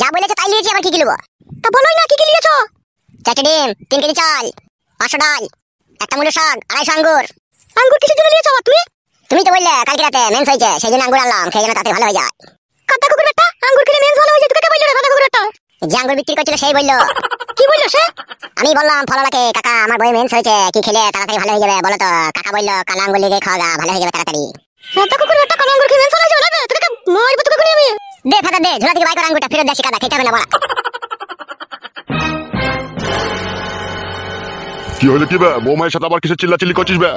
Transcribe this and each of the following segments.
যা বলেছো তাই নিয়েছি আবার কি কি নেবো তা বলোই না কি কি নিয়েছো চারটে ডিম তিন কেজি চাল পাঁচশো ডাল একটা মুলো শাক আড়াইশো আঙ্গুর আঙ্গুর কিসের জন্য নিয়েছো তুমি তুমি তো বললে কালকে রাতে মেন্স হয়েছে সেই জন্য আঙ্গুর আনলাম খেয়ে জন্য তাতে ভালো হয়ে যায় কাঁটা কুকুর বেটা আঙ্গুর খেলে মেন্স ভালো হয়ে যায় তোকে বললো রে কুকুর বেটা যে আঙ্গুর বিক্রি করছিল সেই বললো কি বললো সে আমি বললাম লাগে কাকা আমার বই মেন্স হয়েছে কি খেলে তাড়াতাড়ি ভালো হয়ে যাবে বলো তো কাকা বললো কালা আঙ্গুর লেগে খাওয়া ভালো হয়ে যাবে তাড়াতাড়ি কাঁটা হ্যাঁ, কুকুর বেটা কালা আঙ্গুর খেয়ে মেন্স ভালো হয়ে যাবে তোকে মারবো তোকে আমি দে ফাটা দে ঝোলা থেকে আঙ্গুটা ফেরত খেতে হবে না কি হলো কি বে বৌমায়ের সাথে আবার চিল্লাচিল্লি করছিস বে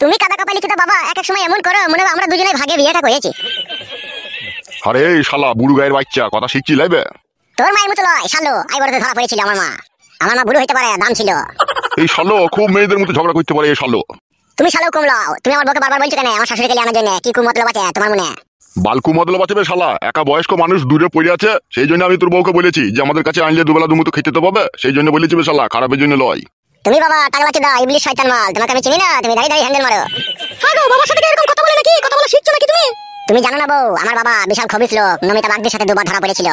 তুমি কাদা বাবা এক এক সময় এমন করো মনে হয় আমরা দুজনে ভাগে বিয়েটা করেছি আরে শালা বুড়ু গায়ের বাচ্চা কথা শিখছি লাইবে তোর মায়ের মতো লয় শালো আই ধরা পড়েছিল আমার মা আমার মা বুড়ো হইতে পারে দাম ছিল এই শালো খুব মেয়েদের মতো ঝগড়া করতে পারে এই শালো তুমি শালো কমলাও তুমি আমার বকে বারবার বলছো কেন আমার শাশুড়ি গেলে আমার জন্য কি কুমতলব আছে তোমার মনে বালকু মতলব আছে শালা একা বয়স্ক মানুষ দূরে পড়ে আছে সেই জন্য আমি তোর বউকে বলেছি যে আমাদের কাছে আনলে দুবেলা দুমুতো খেতে তো পাবে সেই জন্য বলেছি শালা খারাপের জন্য লয় তুমি বাবা টাগলা দাও ইবলিশ শয়তান মাল তোমাকে আমি চিনি না তুমি দাঁড়িয়ে দাঁড়িয়ে হ্যান্ডেল মারো হ্যাঁ গো বাবার সাথে এরকম কথা বলে নাকি কথা বলা শিখছো নাকি তুমি তুমি জানো না বউ আমার বাবা বিশাল খবিস লোক নমিতা বাগদের সাথে দুবার ধরা পড়েছিল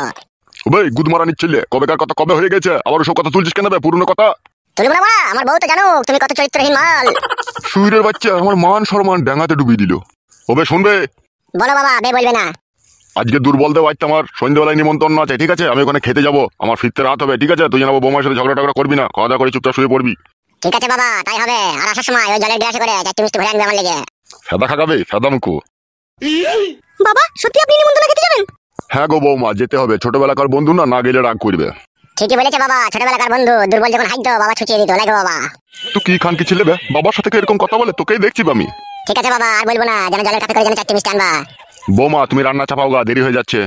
ওবে গুদমারা নিচ্ছিলে কবেকার কথা কবে হয়ে গেছে আবার ওসব কথা তুলছিস কেন পুরনো কথা তুলব না আমার বউ তো জানো তুমি কত চরিত্রহীন মাল সুইরের বাচ্চা আমার মান সম্মান ডাঙাতে ডুবিয়ে দিল ওবে শুনবে বলো বাবা বে বলবে না আজকে দুর্বল দেব আজ তোমার সন্ধ্যেবেলায় নিমন্ত্রণ আছে ঠিক আছে আমি ওখানে খেতে যাবো আমার ফিরতে রাত হবে ঠিক আছে তুই জানাবো বৌমার সাথে ঝগড়া টগড়া করবি না খাওয়া দাওয়া করে চুপচাপ শুয়ে পড়বি ঠিক আছে বাবা তাই হবে আর আসার সময় ওই জলের গ্লাসে করে চারটি মিষ্টি ভরে আনবে আমার লেগে সাদা খাকাবে সাদা মুখো বাবা সত্যি আপনি নিমন্ত্রণ খেতে যাবেন হ্যাঁ গো বৌমা যেতে হবে ছোটবেলাকার বন্ধু না না গেলে রাগ করবে ঠিকই বলেছে বাবা ছোটবেলাকার বন্ধু দুর্বল যখন হাইতো বাবা ছুটিয়ে দিত লাগে বাবা তুই কি খান কি ছিলে বাবার সাথে এরকম কথা বলে তোকেই দেখছি আমি ঠিক আছে বাবা আর বলবো না যেন জলের কাপে করে যেন চারটি মিষ্টি আনবা বৌমা তুমি রান্না চাপাও গা দেরি হয়ে যাচ্ছে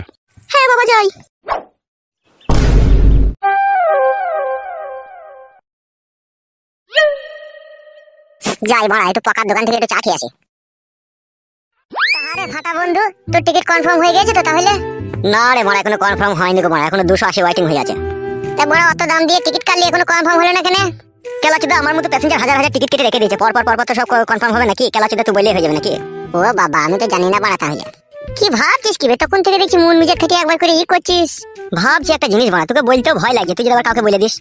হ্যাঁ বাবা যাই যাই বড়া একটু পাকার দোকান থেকে একটু চা খেয়ে আসি আরে ফাটা বন্ধু তোর টিকিট কনফার্ম হয়ে গেছে তো তাহলে না রে বড়া এখনো কনফার্ম হয়নি গো বড়া এখনো দুশো আশি ওয়েটিং হয়ে আছে তা বড়া অত দাম দিয়ে টিকিট কাটলি এখনো কনফার্ম হলো না কেন কেলাচিদা আমার মতো প্যাসেঞ্জার হাজার হাজার টিকিট কেটে রেখে দিয়েছে পর পর পর তো সব কনফার্ম হবে নাকি কেলাচিদা তো বললেই হয়ে যাবে নাকি ও বাবা আমি তো জানি না বাড়া তাহলে কি ভাবছিস কি তখন থেকে দেখি মন মিজার থেকে একবার করে ই করছিস ভাবছি একটা জিনিস বাড়া তোকে বলতেও ভয় লাগে তুই যদি আবার কাউকে বলে দিস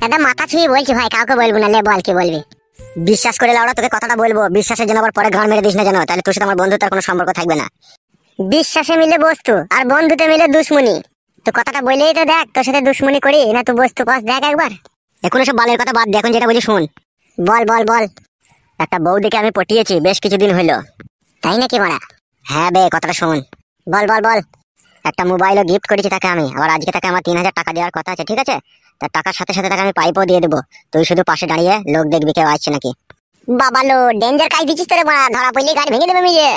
দাদা মাথা ছুঁয়ে বলছি ভাই কাউকে বলবো না লে বল কি বলবি বিশ্বাস করে লাউড়া তোকে কথাটা বলবো বিশ্বাসের জন্য আবার পরে ঘর মেরে দিস না জানো তাহলে তোর সাথে আমার বন্ধুত্বের কোনো সম্পর্ক থাকবে না বিশ্বাসে মিলে বস্তু আর বন্ধুতে মিলে দুশ্মনী তো কথাটা বলেই তো দেখ তোর সাথে দুশ্মনী করি না তো বস্তু কস দেখ একবার এখন এসব বালের কথা বাদ দিয়ে এখন যেটা বলি শুন বল বল বল একটা বৌদিকে আমি পটিয়েছি বেশ কিছুদিন হইলো তাই নাকি মারা হ্যাঁ বে কথাটা শোন বল বল বল একটা মোবাইলও গিফট করেছি তাকে আমি আবার আজকে তাকে আমার তিন হাজার টাকা দেওয়ার কথা আছে ঠিক আছে তার টাকার সাথে সাথে তাকে আমি পাইপও দিয়ে দেবো তুই শুধু পাশে দাঁড়িয়ে লোক দেখবি কেউ আসছে নাকি বাবা লো ডেঞ্জার কাজ দিচ্ছিস তোরে মারা ধরা পড়লে গাড়ি ভেঙে দেবে মিজে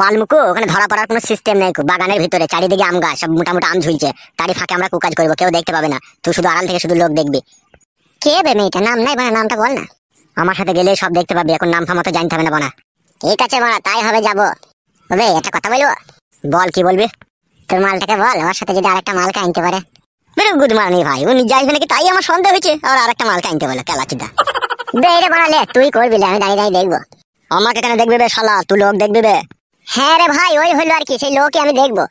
বালমুকু ওখানে ধরা পড়ার কোনো সিস্টেম নেই বাগানের ভিতরে চারিদিকে আম গাছ সব মোটামুটি আম ঝুলছে তারই ফাঁকে আমরা কুকাজ করবো কেউ দেখতে পাবে না তুই শুধু আড়াল থেকে শুধু লোক দেখবি কে বে মেয়েটা নাম নাই বানা নামটা বল না আমার সাথে গেলে সব দেখতে পাবি এখন নাম ফামা জানতে হবে না বানা ঠিক আছে বানা তাই হবে যাবো তবে একটা কথা বলবো বল কি বলবি তোর মালটাকে বল আমার সাথে যদি আরেকটা মালকে আনতে পারে বেরো গুড মর্নিং ভাই উনি যাইবে নাকি তাই আমার সন্দেহ হয়েছে আর আরেকটা মালকে আনতে বলে কেলাচিদা বেড়ে বাড়ালে তুই করবি আমি দাঁড়িয়ে দাঁড়িয়ে দেখবো আমাকে কেন দেখবে বে শালা তুই লোক দেখবি বে হ্যাঁ রে ভাই ওই হলো আর কি সেই লোকে আমি দেখবো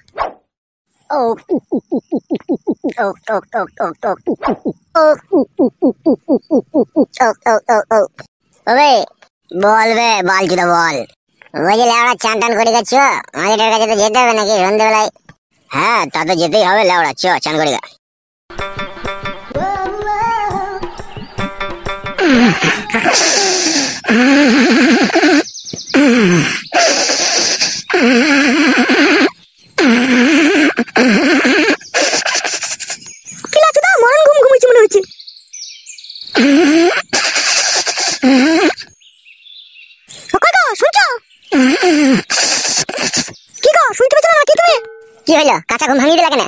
ও ও ও ও ও বল বে বল চুদা বল বলছি লেওড়া চান টান করে গেছ মাঝেটার কাছে তো যেতে হবে নাকি সন্ধ্যেবেলায় হ্যাঁ তা তো যেতেই হবে লেওড়া চ চান করে গা Mm-hmm. হইলো কাঁচা ঘুম ভাঙিয়ে দিলা কেন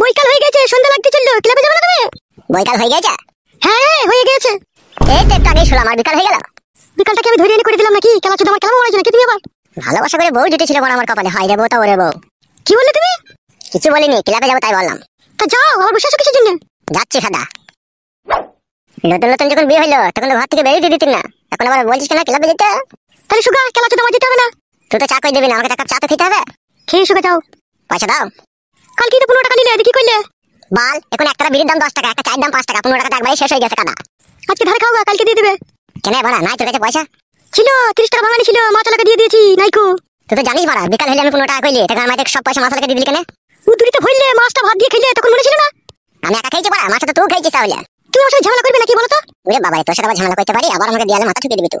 বৈকাল হয়ে গেছে সন্ধ্যা লাগতে চললো ক্লাবে যাবে না তুমি বৈকাল হয়ে গেছে হ্যাঁ, হ্যাঁ হয়ে গেছে এই তো একটু আগে শুনলাম আর বিকাল হয়ে গেল বিকালটাকে আমি ধরে এনে করে দিলাম নাকি কেলা চোদ্দ আমার কেমন মনে নাকি তুমি আবার ভালোবাসা করে বউ জুটেছিল মনে আমার কপালে হয় রে বউ তা ওরে বউ কি বললে তুমি কিছু বলিনি ক্লাবে যাবো তাই বললাম তো যাও আমার বসে আছো কিসের জন্য যাচ্ছি খাদা নতুন নতুন যখন বিয়ে হইলো তখন তো ঘর থেকে বেরিয়ে দিতি না এখন আবার বলছিস কেন ক্লাবে যেতে তাহলে সুগা খেলা চোদ্দ আমার যেতে হবে না তুই তো চা করে দেবি না আমাকে একটা চা তো খেতে হবে খেয়ে সুগা যাও পয়সা দাও কালকে তো পনেরো টাকা নিলে এদিকে করলে বাল এখন একটা বিড়ির দাম দশ টাকা একটা চায়ের দাম পাঁচ টাকা পনেরো টাকা একবারে শেষ হয়ে গেছে কাদা আজকে ধরে খাওয়া কালকে দিয়ে দেবে কেন বাড়া নাই তোর কাছে পয়সা ছিল তিরিশ টাকা ভাঙানি ছিল মা চালাকে দিয়ে দিয়েছি নাইকু তুই তো জানিস বাড়া বিকাল হলে আমি পনেরো টাকা কইলে তখন আমার সব পয়সা মাছালাকে দিয়ে দিলি কেন উদুরিতে ভরলে মাছটা ভাত দিয়ে খেলে তখন মনে ছিল না আমি একা খেয়েছি বাড়া মাছটা তো তুই খেয়েছিস তাহলে তুই আমার সাথে ঝামেলা করবি নাকি বলতো ওরে বাবা তোর সাথে আবার ঝামেলা করতে পারি আবার আমাকে দেয়ালে মাথা ঠুকে দিবি তুই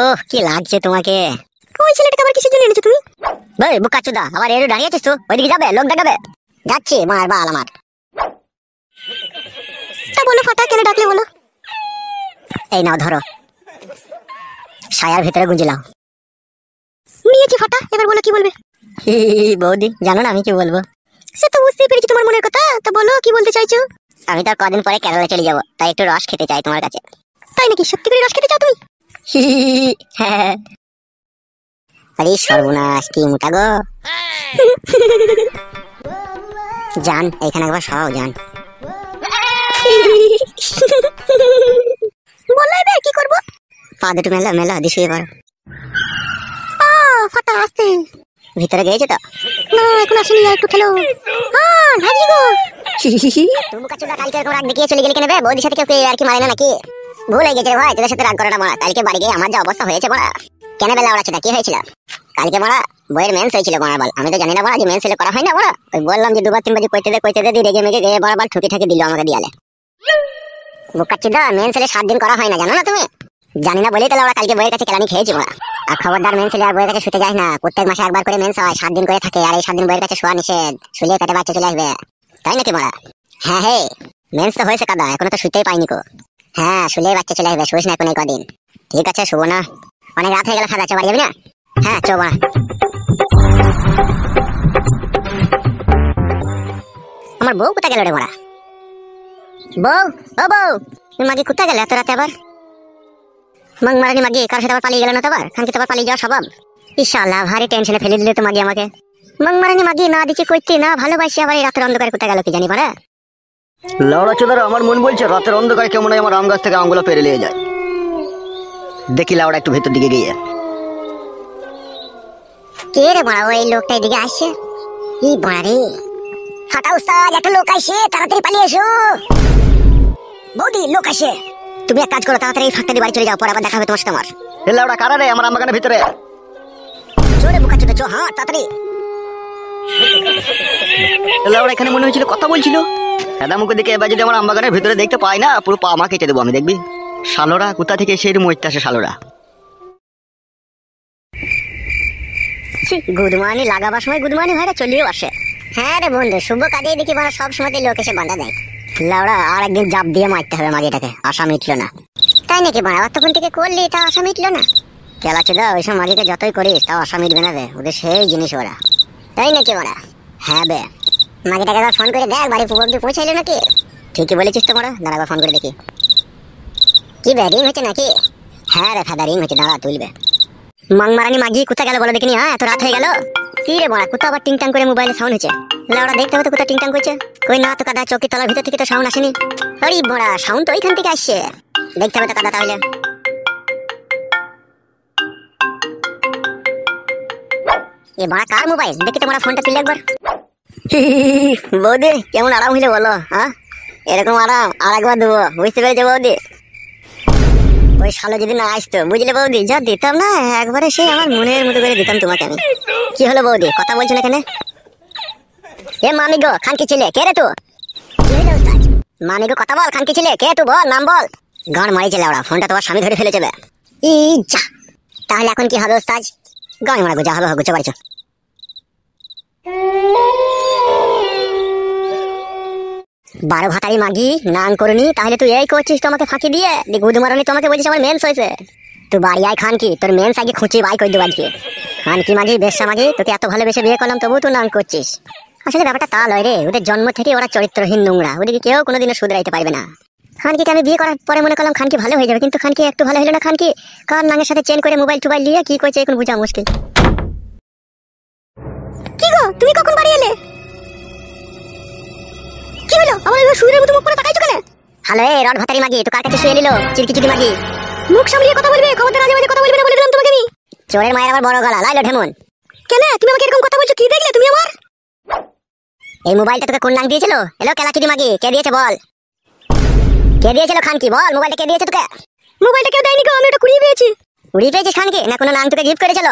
ওহ কি লাগছে তোমাকে ওই ছেলেটাকে আবার কিসের জন্য এনেছো তুমি ভাই বুকাচুদা আবার এর দাঁড়িয়ে আছিস তো ওইদিকে যাবে লোক দেখাবে যাচ্ছি মার বাল আমার তা বলো ফাটা কেন ডাকলে বলো এই নাও ধরো সায়ার ভিতরে গুঁজলাম নিয়েছি ফাটা এবার বলো কি বলবে বৌদি জানো না আমি কি বলবো সে তো বুঝতেই পেরেছি তোমার মনের কথা তো বলো কি বলতে চাইছো আমি তো কদিন পরে কেরালা চলে যাবো তাই একটু রস খেতে চাই তোমার কাছে তাই নাকি সত্যি করে রস খেতে চাও তুমি আরে সর্বনাশ কি মোটা গো যান এখানে একবার সবাও যান বললাই কি করব পা দুটো মেলা মেলা দিয়ে শুয়ে পড়ো ফাটা আসতে ভিতরে গেছে তো না এখন আসেনি একটু খেলো হ্যাঁ ভাগি গো তুমি কাছে কালকে এরকম দেখিয়ে চলে গেলে কেন বে বৌদির সাথে কেউ আর কি মারে না নাকি ভুল হয়ে গেছে ভাই তোদের সাথে রাগ করাটা মারা কালকে বাড়ি গিয়ে আমার যা অবস্থা হয়েছে মারা কেন বেলা ওরা সেটা কি হয়েছিল কালকে মারা বইয়ের মেন্স হয়েছিল মারা বল আমি তো জানি না মারা যে মেন্স হলে করা হয় না মারা ওই বললাম যে দুবার তিনবার কইতে দে কইতে দে দিয়ে রেগে মেগে গিয়ে বরাবর ঠুকি ঠাকি দিল আমাকে দিয়ালে দা মেন্স হলে সাত দিন করা হয় না জানো না তুমি জানি না বলেই তাহলে ওরা কালকে বইয়ের কাছে কেলানি খেয়েছি ওরা আর খবরদার মেন ছেলে আর বইয়ের কাছে শুতে যায় না প্রত্যেক মাসে একবার করে মেন্স হয় সাত দিন করে থাকে আর এই সাত দিন বইয়ের কাছে শোয়া নিষেধ শুলে পেটে বাচ্চা চলে আসবে তাই নাকি মরা হ্যাঁ হে মেন্স তো হয়েছে কাদা এখনো তো শুতেই পাইনি কো হ্যাঁ শুলে বাচ্চা চলে আসবে শুইস না কোনো কদিন ঠিক আছে শুভ না অনেক রাত হয়ে গেল খাদা চো বাড়ি না হ্যাঁ চো আমার বউ কোথায় গেল রে বড়া বউ ও বউ তুমি মাগি কোথায় গেলে এত রাতে আবার মাং মারানি মাগি কার সাথে আবার পালিয়ে গেল না তো আবার কারণ তো আবার পালিয়ে যাওয়া স্বভাব ইশাল্লাহ ভারী টেনশনে ফেলে দিলে তো মাগি আমাকে মাং মারানি মাগি না দিচ্ছি কইতে না ভালোবাসি আবার এই রাতের অন্ধকারে কোথায় গেল কি জানি পারা লাউড়া চোদার আমার মন বলছে রাতের অন্ধকার কেমন হয় আমার আম গাছ থেকে আমগুলো পেরে নিয়ে যায় দেখি লাউড়া একটু ভেতর দিকে গিয়ে কে রে ওই লোকটা এদিকে আসছে ই বাড়ি একটা লোক আসে তাড়াতাড়ি পালিয়ে এসো বৌদি লোক আসে তুমি এক কাজ করো তাড়াতাড়ি ফাঁকটা বাড়ি চলে যাও পরে আবার দেখা হবে তোমার সাথে আমার লাউড়া কারা রে আমার ভিতরে জোরে বোকা চোদা চো হ্যাঁ তাড়াতাড়ি লাউড়া এখানে মনে হয়েছিল কথা বলছিল দাদামুখের দিকে এবার যদি আমার আমবাগানের ভেতরে দেখতে পাই না পুরো পা মা কেটে দেবো আমি দেখবি শালোরা কোথা থেকে সেই মরতে আসে শালোরা গুদমানি লাগাবার সময় গুদমানি আসে হ্যাঁ রে বন্ধু শুভ দেখি মানে সব লোক এসে দেয় লাউড়া আর একদিন জাপ দিয়ে মারতে হবে মাগিটাকে আশা মিটলো না তাই নাকি মানে আবার তখন থেকে করলি তা আশা মিটলো না খেলা চুদা ওইসব মাগিকে যতই করিস তাও আশা মিটবে না রে ওদের সেই জিনিস ওরা তাই নাকি ওরা হ্যাঁ বে মাগিটাকে একবার ফোন করে দেখ বাড়ি অব্দি পৌঁছাইলো নাকি ঠিকই বলেছিস তোমরা দাঁড়া ফোন করে দেখি কি বে রিং হচ্ছে নাকি হ্যাঁ রে ফাদা রিং হচ্ছে দাঁড়া তুলবে মাংমারানি মাগি কোথায় গেল বলে দেখিনি হ্যাঁ এত রাত হয়ে গেল কি রে বড়া কোথাও আবার টিং করে মোবাইলে সাউন্ড হচ্ছে লাউড়া দেখতে হবে তো কোথাও টিং করছে কই না তো কাদা চৌকি তলার ভিতর থেকে তো সাউন্ড আসেনি আরে বড়া সাউন্ড তো ওইখান থেকে আসছে দেখতে হবে তো কাদা তাহলে এ বড়া কার মোবাইল দেখি তো ফোনটা তুলে একবার বৌদি কেমন আরাম হইলে বলো হ্যাঁ এরকম আরাম আর একবার দেবো বুঝতে পেরেছো বৌদি ওই শালো যদি না আসতো বুঝলে বৌদি যা দিতাম না একবারে সে আমার মনের মতো করে দিতাম তোমাকে আমি কি হলো বৌদি কথা বলছো না কেন এ মামি গো খানকি ছেলে কে রে তো মামি গো কথা বল খানকি ছেলে কে তুই বল নাম বল গড় মারি ছেলে ওরা ফোনটা তোমার স্বামী ধরে ফেলেছে ই যা তাহলে এখন কি হবে ওস্তাজ গড় মারা যা হবে হোক গুছো বারো ভাতারি মাগি নাং করনি তাহলে তুই এই করছিস তোমাকে ফাঁকি দিয়ে গুদ মারনি তোমাকে বলছিস আমার মেন্স হয়েছে তুই বাড়ি আয় খান কি তোর মেন্স আগে খুঁচি বাই করে দেবো আজকে খান কি মাগি বেশা মাগি তোকে এত ভালোবেসে বিয়ে করলাম তবু তুই নাং করছিস আসলে ব্যাপারটা তা লয় রে ওদের জন্ম থেকে ওরা চরিত্রহীন নোংরা ওদেরকে কেউ কোনোদিনও শুধরাইতে পারবে না খানকিকে আমি বিয়ে করার পরে মনে করলাম খানকি ভালো হয়ে যাবে কিন্তু খানকি একটু ভালো হলো না খানকি কার নাঙের সাথে চেন করে মোবাইল টোবাইল নিয়ে কি করছে এখন বোঝা মুশকিল তুমি কখন বাড়ি এলে কি হলো আমার এবার সুইরের মতো মুখ করে তাকাইছো কেন হ্যালো এ রড ভাতারি মাগি তো কার কাছে শুয়ে নিল চিরকি চুকি মাগি মুখ সামলিয়ে কথা বলবে খবরদার আজে বাজে কথা বলবে না বলে তোমাকে আমি চোরের মায়ের আবার বড় গলা লাইলো ঢেমন কেন তুমি আমাকে এরকম কথা বলছো কি দেখলে তুমি আমার এই মোবাইলটা তোকে কোন নাং দিয়েছিল হ্যালো কেলাকিটি মাগি কে দিয়েছে বল কে দিয়েছিল খান কি বল মোবাইলটা কে দিয়েছে তোকে মোবাইলটা কেউ দেয়নি কেউ আমি ওটা কুড়িয়ে পেয়েছি উড়িয়ে পেয়েছিস খানকে না কোনো নাং তোকে গিফট করেছিল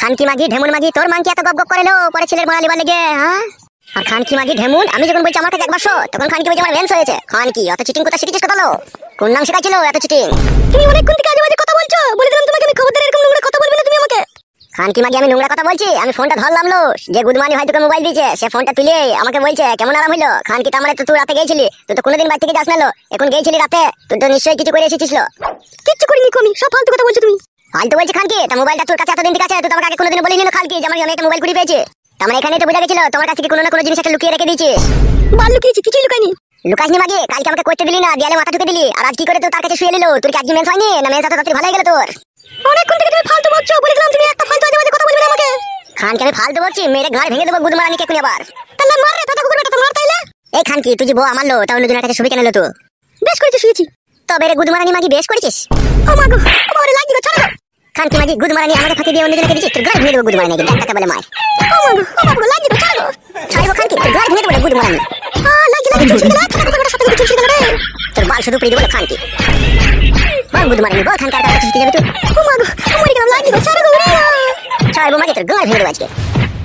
খানকি মাগি ঢেমুন মাগি তোর মাংকি এত গপ গপ করে লো পরে ছেলের মরা লেবার লেগে হ্যাঁ আর খানকি মাগি ঢেমুন আমি যখন বলছি আমার কাছে একবার শো তখন খানকি বলছি আমার ভ্যান্স হয়েছে খানকি অত চিটিং কোথা শিখেছিস কথা লো কোন নাম শেখাইছিল এত চিটিং তুমি অনেক কোন থেকে আজে কথা বলছো বলে দিলাম তোমাকে আমি খবরদার এরকম নোংরা কথা বলবি না তুমি আমাকে খানকি মাগি আমি নোংরা কথা বলছি আমি ফোনটা ধরলাম লো যে গুদমানি ভাই তোকে মোবাইল দিয়েছে সে ফোনটা তুলে আমাকে বলছে কেমন আরাম হইলো খানকি তার মানে তো তুই রাতে গেছিলি তুই তো কোনোদিন বাড়ি থেকে যাস না লো এখন গেছিলি রাতে তুই তো নিশ্চয়ই কিছু করে এসেছিস লো কিচ্ছু করিনি কমি সব ফালতু কথা বলছো তুমি ফালতু বলছে খানকে তা মোবাইলটা তোর কাছে এতদিন ঠিক আছে তো তোমাকে আগে কোনোদিনও বলিনি না খালকে যে আমার অনেকটা মোবাইল কুড়ি পেয়েছে তোমার এখানে তো বোঝা গেছিল তোমার কাছ থেকে কোনো না কোনো জিনিস একটা লুকিয়ে রেখে দিয়েছে বল লুকিয়েছি কিছু লুকাইনি লুকাসনি মাগে কালকে আমাকে করতে দিলি না দিয়ালে মাথা ঢুকে দিলি আর আজ কি করে তো তার কাছে শুয়ে নিলো তোর কি আজকে মেন্স হয়নি না মেন্স তাড়াতাড়ি ভালো হয়ে গেল তোর অনেকক্ষণ থেকে তুমি ফালতু বলছো বলে দিলাম তুমি একটা ফালতু আজে কথা বলবে না আমাকে খানকে আমি ফালতু বলছি মেরে ঘর ভেঙে দেবো গুদমারানি কে কুনি আবার তাহলে মার রে কথা কুকুর বেটা মার তাইলে এই খানকি তুই যে বউ আমার লো তাহলে দুজনের কাছে শুয়ে কেন লো তো বেশ করেছে শুয়েছি তবে রে গুদমারানি মাগি বেশ করেছিস ও মাগো ওরে লাগি গো ছড়া খান কি মাগি গুদমারানি আমাকে ফাঁকি দিয়ে অন্যজনকে দিছিস তোর গায়ে ভেঙে দেবো গুদমারানি দেখ টাকা বলে মার ও মাগো ও মাগো লাগি গো ছড়া ছাড়বো খান তোর গায়ে ভেঙে দেবো গুদমারানি আ লাগি লাগি চুষি গেল টাকা বলে সাথে চুষি গেল রে তোর বাল শুধু পড়ে দেবো খান কি গুদমারানি বল খান কার কাছে চুষি তুই ও মাগো মরে গেলাম লাগি গো ছড়া গো রে মাগি তোর গায়ে ভেঙে দেবো আজকে